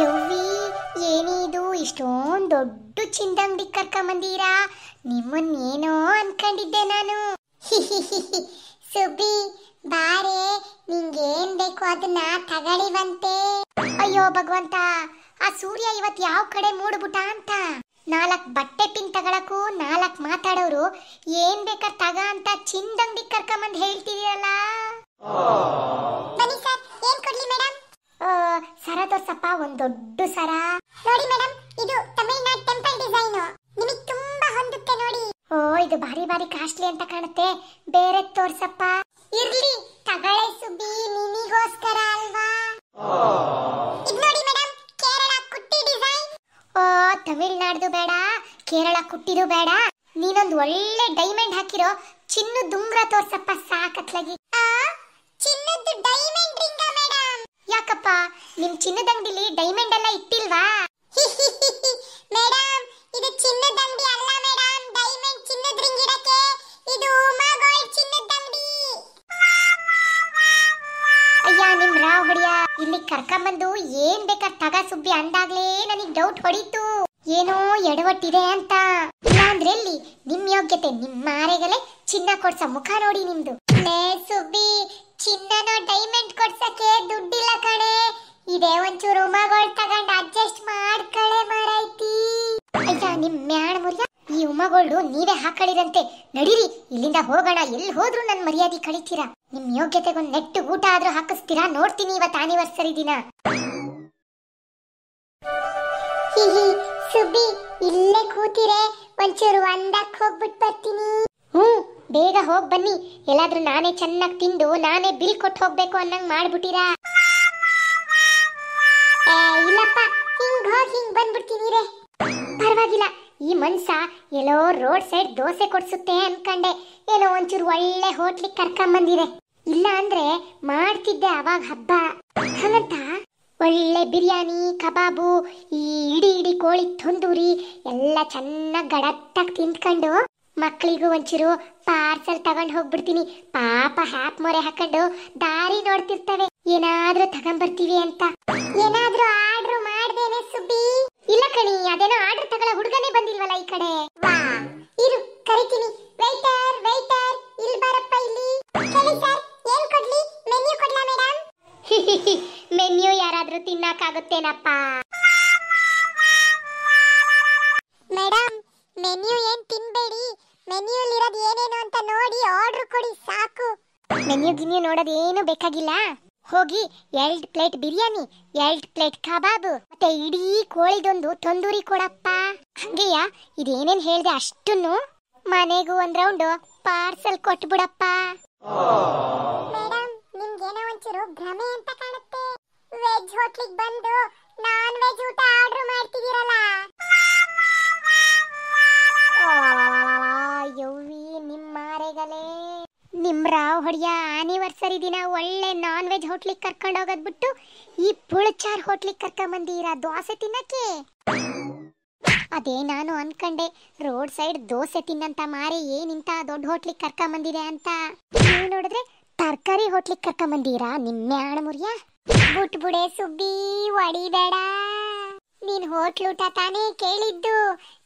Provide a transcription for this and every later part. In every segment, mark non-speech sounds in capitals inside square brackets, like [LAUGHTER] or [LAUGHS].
ಯವ್ವಿ ಏನಿದು ಇಷ್ಟೊಂದು ದೊಡ್ಡ ಚಿಂದಂಗಡಿ ಕರ್ಕೊಂಬಂದೀರಾ ನಿಮ್ಮನ್ನೇನೋ ಅನ್ಕೊಂಡಿದ್ದೆ ನಾನು ಸುಬ್ಬಿ ಬಾರೆ ನಿಂಗೇನ್ ಬೇಕು ಅದನ್ನ ತಗಳಿವಂತೆ ಅಯ್ಯೋ ಭಗವಂತ ಆ ಸೂರ್ಯ ಇವತ್ ಯಾವ ಕಡೆ ಮೂಡ್ಬಿಟ್ಟ ಅಂತ ನಾಲ್ಕ್ ಬಟ್ಟೆ ಪಿನ್ ತಗೊಳಕು ನಾಲ್ಕ್ ಮಾತಾಡೋರು ಏನ್ ಬೇಕಾದ್ ತಗ ಅಂತ ಚಿಂದಂಗಡಿ ಕರ್ಕೊಂಬಂದ್ ಹೇಳ್ತಿದೀರಲ್ಲ ಇದು ಬಾರಿ ಬಾರಿ ಕಾಸ್ಟ್ಲಿ ಅಂತ ಕಾಣುತ್ತೆ ಬೇರೆ ತೋರ್ಸಪ್ಪ ಇರ್ಲಿ ತಗೊಳ್ಳಿ ಸುಬ್ಬಿ ನಿನಿಗೋಸ್ಕರ ಅಲ್ವಾ ಇದು ನೋಡಿ ಮೇಡಂ ಕೇರಳ ಕುಟ್ಟಿ ಡಿಸೈನ್ ಓ ತಮಿಳ್ನಾಡ್ದು ಬೇಡ ಕೇರಳ ಕುಟ್ಟಿದು ಬೇಡ ನೀನೊಂದು ಒಳ್ಳೆ ಡೈಮಂಡ್ ಹಾಕಿರೋ ಚಿನ್ನ ದುಂಗ್ರ ತೋರ್ಸಪ್ಪ ಸಾಕತ್ಲಾಗಿ ಚಿನ್ನದ್ದು ಡೈಮಂಡ್ ರಿಂಗ ಮೇಡಂ ಯಾಕಪ್ಪ ಚಿನ್ನದ ಅಂಗಡಿಲಿ ಡೈಮಂಡ್ ಎಲ್ಲ ಇಟ್ಟಿಲ್ವಾ ಇಲ್ಲಿ ಕರ್ಕೊಂಡ್ಬಂದು ಏನ್ ಬೇಕಾ ತಗ ಸುಬ್ಬಿ ಅಂದಾಗ್ಲೇ ನನಗೆ ಡೌಟ್ ಹೊಡೀತು ಏನೋ ಎಡವಟ್ಟಿದೆ ಅಂತ ಇಲ್ಲಾಂದ್ರೆ ನಿಮ್ ಯೋಗ್ಯತೆ ನಿಮ್ ಮಾರೆಗಲೆ ಚಿನ್ನ ಕೊಡ್ಸ ಮುಖ ನೋಡಿ ನಿಮ್ದು ಸುಬ್ಬಿ ಚಿನ್ನನ ಡೈಮಂಡ್ ಕೊಡ್ಸಕ್ಕೆ ದುಡ್ಡಿಲ್ಲ ಕಣೆ ಇದೇ ಒಂಚೂರು ಉಮಗಳ್ ತಗೊಂಡ್ ಅಡ್ಜಸ್ಟ್ ಮಾಡ್ಕಳೆ ಮಾರೈತಿ ಅಯ್ಯ ನಿಮ್ ಮ್ಯಾಣ ಮುರ್ಯ ಈ ಉಮಗೋಲ್ಡು ನೀವೇ ಹಾಕಳಿರಂತೆ ನಡೀರಿ ಇಲ್ಲಿಂದ ಹೋಗೋಣ ಎಲ್ಲಿ ಹೋದ್ರು ನನ್ ಮರ್ಯಾದೆ ಕಳಿತೀರಾ ನಿಮ್ ಯೋಗ್ಯತೆಗೊಂದು ನೆಟ್ಟು ಊಟ ಆದ್ರೂ ಹಾಕಿಸ್ತೀರಾ ನೋಡ್ತೀನಿ ಇವತ್ತು ಆನಿವರ್ಸರಿ ದಿನ ಸುಬ್ಬಿ ಇಲ್ಲೇ ಕೂತಿರೆ ಒಂಚೂರು ಒಂದಕ್ಕೆ ಹೋಗ್ಬಿಟ್ ಬರ್ತೀನಿ ಹ್ಞೂ ಬೇಗ ಹೋಗಿ ಬನ್ನಿ ಎಲ್ಲಾದ್ರೂ ನಾನೇ ಚೆನ್ನಾಗಿ ತಿಂದು ನಾನೇ ಬಿಲ್ ಕೊಟ್ಟು ಹೋಗ್ಬೇಕು ಅನ್ನಂಗ್ ಮಾಡ್ಬಿಟ್ಟಿರಾ ಇಲ್ಲಪ್ಪ ಹಿಂಗ್ ಹೋಗಿ ಹಿಂಗ್ ಬಂದ್ಬಿಡ್ತೀನಿ ರೇ ಪರವಾಗಿಲ್ಲ ಈ ಮನ್ಸ ಎಲ್ಲೋ ರೋಡ್ ಸೈಡ್ ದೋಸೆ ಕೊಡ್ಸುತ್ತೆ ಅನ್ಕಂಡೆ ಏನೋ ಒಂಚೂರು ಒಳ್ಳೆ ಕರ್ಕೊಂಡ್ ಬಂದಿದೆ ಇಲ್ಲ ಅಂದ್ರೆ ಮಾಡ್ತಿದ್ದೆ ಅವಾಗ ಹಬ್ಬ ಹಂಗಂತ ಒಳ್ಳೆ ಬಿರಿಯಾನಿ ಕಬಾಬು ಈ ಇಡಿ ಇಡಿ ಕೋಳಿ ತಂದೂರಿ ಎಲ್ಲ ಚೆನ್ನಾಗಿ ಗಡತ್ತಾಗಿ ತಿಂದ್ಕೊಂಡು ಮಕ್ಳಿಗೂ ಒಂಚೂರು ಪಾರ್ಸಲ್ ತಗೊಂಡ್ ಹೋಗ್ಬಿಡ್ತೀನಿ ಪಾಪ ಹ್ಯಾಪ್ ಮೊರೆ ಹಾಕೊಂಡು ದಾರಿ ನೋಡ್ತಿರ್ತವೆ ಏನಾದ್ರೂ ಬರ್ತೀವಿ ಅಂತ ಏನಾದ್ರೂ ಆರ್ಡರ್ ಮಾಡ್ದೇನೆ ಸುಬ್ಬಿ ಇಲ್ಲ ಕಣಿ ಅದೇನೋ ಆರ್ಡ್ರ್ ತಗೊಳ್ಳ ಹುಡುಗ ಈ ಕಡೆ ವಾ ಇರು ಕರಿತೀನಿ ವೇಟರ್ ವೇಟರ್ ಇಲ್ಲಿ ಬಾರಪ್ಪ ಇಲ್ಲಿ ಹೇಳಿ ಸರ್ ಏನ್ ಕೊಡ್ಲಿ ಮೆನ್ಯೂ ಕೊಡ್ಲಾ ಮೇಡಮ್ [LAUGHS] ಮೆನ್ಯೂ ಯಾರಾದ್ರೂ ತಿನ್ನಕ್ಕಾಗುತ್ತೇನಪ್ಪ ಮೇಡಮ್ ಮೆನ್ಯೂ ಏನ್ ತಿನ್ಬೇಡಿ ಮೆನ್ಯೂ ಇರೋದು ಏನೇನು ಅಂತ ನೋಡಿ ಆರ್ಡರ್ ಕೊಡಿ ಸಾಕು ಮೆನ್ಯೂ ಗಿನ್ಯೂ ನೋಡೋದು ಏನು ಬೇಕಾಗಿಲ್ಲ ಹೋಗಿ ಎರಡು ಪ್ಲೇಟ್ ಬಿರಿಯಾನಿ ಎರಡು ಪ್ಲೇಟ್ ಕಬಾಬ್ ಮತ್ತೆ ಇಡೀ ಕೋಳಿದೊಂದು ತಂದೂರಿ ಕೊಡಪ್ಪ ಹಂಗೆಯ ಇದೇನೇನ್ ಹೇಳ್ದೆ ಅಷ್ಟನ್ನು ಮನೆಗೂ ಒಂದ್ ರೌಂಡ್ ಪಾರ್ಸೆಲ್ ಕೊಟ್ಬಿಡಪ್ಪ ಮೇಡಮ್ ನಿಮ್ಗೇನೋ ಒಂಚೂರು ಭ್ರಮೆ ಅಂತ ಕಾಣುತ್ತೆ ವೆಜ್ ಹೋಟ್ಲಿಗೆ ಬಂದು ನಾನ್ ವೆಜ್ ಊಟ ಆರ್ಡರ್ ಹೊಡಿಯ ಆನಿವರ್ಸರಿ ದಿನ ಒಳ್ಳೆ ನಾನ್ ವೆಜ್ ಹೋಟ್ಲಿಗೆ ಕರ್ಕೊಂಡು ಹೋಗೋದ್ ಬಿಟ್ಟು ಈ ಪುಳಚಾರ್ ಹೋಟ್ಲಿಗೆ ಕರ್ಕೊಂಬಂದಿರ ದೋಸೆ ತಿನ್ನಕ್ಕೆ ಅದೇ ನಾನು ಅನ್ಕಂಡೆ ರೋಡ್ ಸೈಡ್ ದೋಸೆ ತಿನ್ನಂತ ಮಾರಿ ಏನಿಂತ ದೊಡ್ಡ ಹೋಟ್ಲಿಗೆ ಕರ್ಕೊಂಬಂದಿದೆ ಅಂತ ನೀವು ನೋಡಿದ್ರೆ ತರಕಾರಿ ಹೋಟ್ಲಿಗೆ ಕರ್ಕೊಂಬಂದಿರಾ ನಿಮ್ಮ ಆಣ ಮುರಿಯ ಬುಡೆ ಸುಬ್ಬಿ ಒಡಿಬೇಡ ನೀನ್ ಹೋಟ್ಲೂಟ ತಾನೇ ಕೇಳಿದ್ದು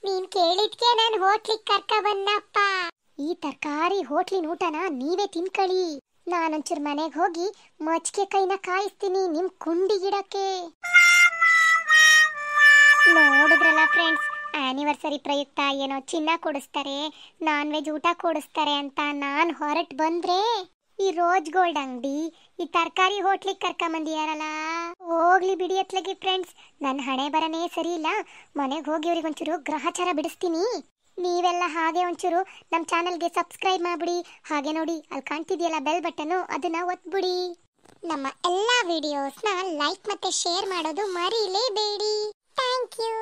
ನೀನ್ ಕೇಳಿದ್ಕೆ ನಾನು ಹೋಟ್ಲಿಗೆ ಕರ್ಕ ಬಂದಪ್ಪ ಈ ತರಕಾರಿ ಹೋಟ್ಲಿನ ಊಟನ ನೀವೇ ತಿನ್ಕಳಿ ನಾನೊಂಚೂರು ಮನೆಗೆ ಹೋಗಿ ಮಜ್ಜಿಗೆ ಕೈನ ಕಾಯಿಸ್ತೀನಿ ನಿಮ್ ಕುಂಡಿ ಗಿಡಕ್ಕೆ ನೋಡಿದ್ರಲ್ಲ ಫ್ರೆಂಡ್ಸ್ ಆನಿವರ್ಸರಿ ಪ್ರಯುಕ್ತ ಏನೋ ಚಿನ್ನ ಕೊಡಿಸ್ತಾರೆ ನಾನ್ ವೆಜ್ ಊಟ ಕೊಡಿಸ್ತಾರೆ ಅಂತ ನಾನ್ ಹೊರಟ್ ಬಂದ್ರೆ ಈ ರೋಜ್ ಗೋಲ್ಡ್ ಅಂಗಡಿ ಈ ತರಕಾರಿ ಹೋಟ್ಲಿಗೆ ಕರ್ಕೊಂಬಂದಿಯಾರಲ್ಲ ಹೋಗ್ಲಿ ಬಿಡಿ ಅತ್ಲಗಿ ಫ್ರೆಂಡ್ಸ್ ನನ್ನ ಹಣೆ ಬರನೇ ಸರಿ ಇಲ್ಲ ಮನೆಗೆ ಹೋಗಿ ಅವ್ರಿಗೆ ಒಂಚೂರು ಗ್ರಹಚಾರ ಬಿಡಿಸ್ತೀನಿ ನೀವೆಲ್ಲ ಹಾಗೆ ಒಂಚೂರು ನಮ್ಮ ಚಾನಲ್ಗೆ ಸಬ್ಸ್ಕ್ರೈಬ್ ಮಾಡಿಬಿಡಿ ಹಾಗೆ ನೋಡಿ ಅಲ್ಲಿ ಕಾಣ್ತಿದೆಯಲ್ಲ ಬೆಲ್ ಬಟನ್ನು ಅದನ್ನ ಒತ್ಬಿಡಿ ನಮ್ಮ ಎಲ್ಲ ವಿಡಿಯೋಸ್ನ ಲೈಕ್ ಮತ್ತೆ ಶೇರ್ ಮಾಡೋದು ಮರೀಲೇಬೇಡಿ ಥ್ಯಾಂಕ್ ಯು